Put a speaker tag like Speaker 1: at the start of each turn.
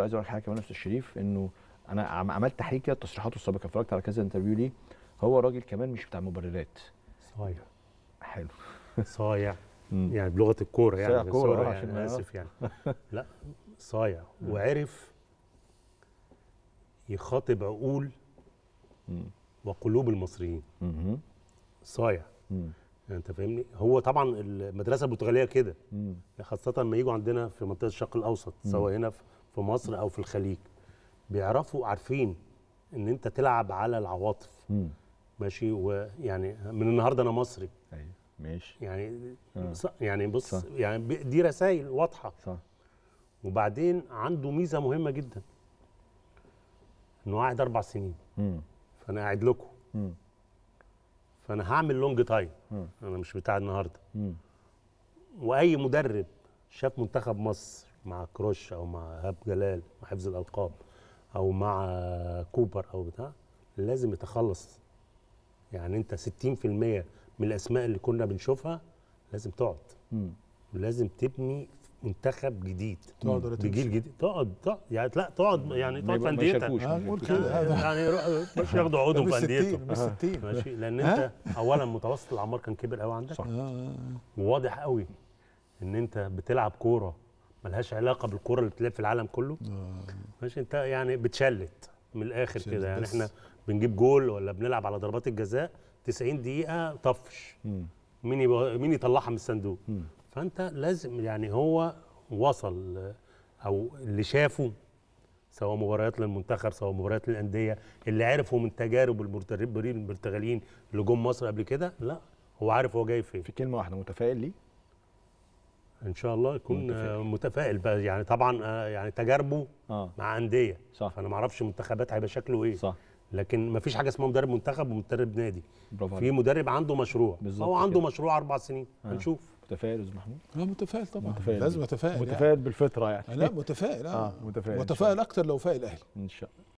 Speaker 1: عايز اقول لك حاجه كمان نفس الشريف شريف انه انا عملت تحليل كده تصريحاته السابقه اتفرجت على كذا انترفيو ليه هو راجل كمان مش بتاع مبررات صايع حلو صايع يعني بلغه الكوره يعني صايع كوره آه، يعني عشان آه. اسف يعني لا صايع وعرف يخاطب عقول وقلوب المصريين صايع يعني انت فاهمني هو طبعا المدرسه البرتغاليه كده خاصه لما يجوا عندنا في منطقه الشرق الاوسط سواء هنا في في مصر او في الخليج بيعرفوا عارفين ان انت تلعب على العواطف مم. ماشي ويعني من النهارده انا مصري ايوه ماشي يعني آه. يعني بص صح. يعني دي رسائل واضحه صح وبعدين عنده ميزه مهمه جدا انه قاعد اربع سنين مم. فانا قاعد لكم فانا هعمل لونج تايم مم. انا مش بتاع النهارده مم. واي مدرب شاف منتخب مصر مع كروش او مع هاب جلال مع حفظ الالقاب او مع كوبر او بتاع لازم يتخلص يعني انت 60% من الاسماء اللي كنا بنشوفها لازم تقعد مم. لازم تبني منتخب جديد تقعد بجيل جديد تقعد تقعد يعني لا تقعد يعني تقعد في انديتك هنقول آه، كده يعني, يعني مش ياخدوا عقودهم في انديتهم آه. ماشي لان انت اولا متوسط الاعمار كان كبر قوي عندك صح وواضح قوي ان انت بتلعب كوره ملهاش علاقه بالكوره اللي بتلعب في العالم كله آه. ماشي انت يعني بتشلت من الاخر كده يعني احنا بنجيب جول ولا بنلعب على ضربات الجزاء 90 دقيقه طفش مين مين يطلعها من الصندوق فانت لازم يعني هو وصل او اللي شافه سواء مباريات للمنتخب سواء مباريات للانديه اللي عرفوا من تجارب المدربين البرتغاليين اللي جم مصر قبل كده لا هو عارف هو جاي فين في كلمه واحده متفائل ليه ان شاء الله يكون متفائل, آه، متفائل بقى يعني طبعا آه، يعني تجاربه آه. مع انديه صح فانا ما اعرفش منتخبات هيبقى شكله ايه صح لكن ما فيش حاجه اسمها مدرب منتخب ومدرب نادي في مدرب عنده مشروع هو عنده كده. مشروع اربع سنين آه. هنشوف متفائل استاذ محمود؟ اه متفائل طبعا متفائل لازم اتفائل يعني. متفائل يعني. بالفطره يعني لا متفائل اه, آه. متفائل متفائل اكتر لو فاق الاهلي ان شاء الله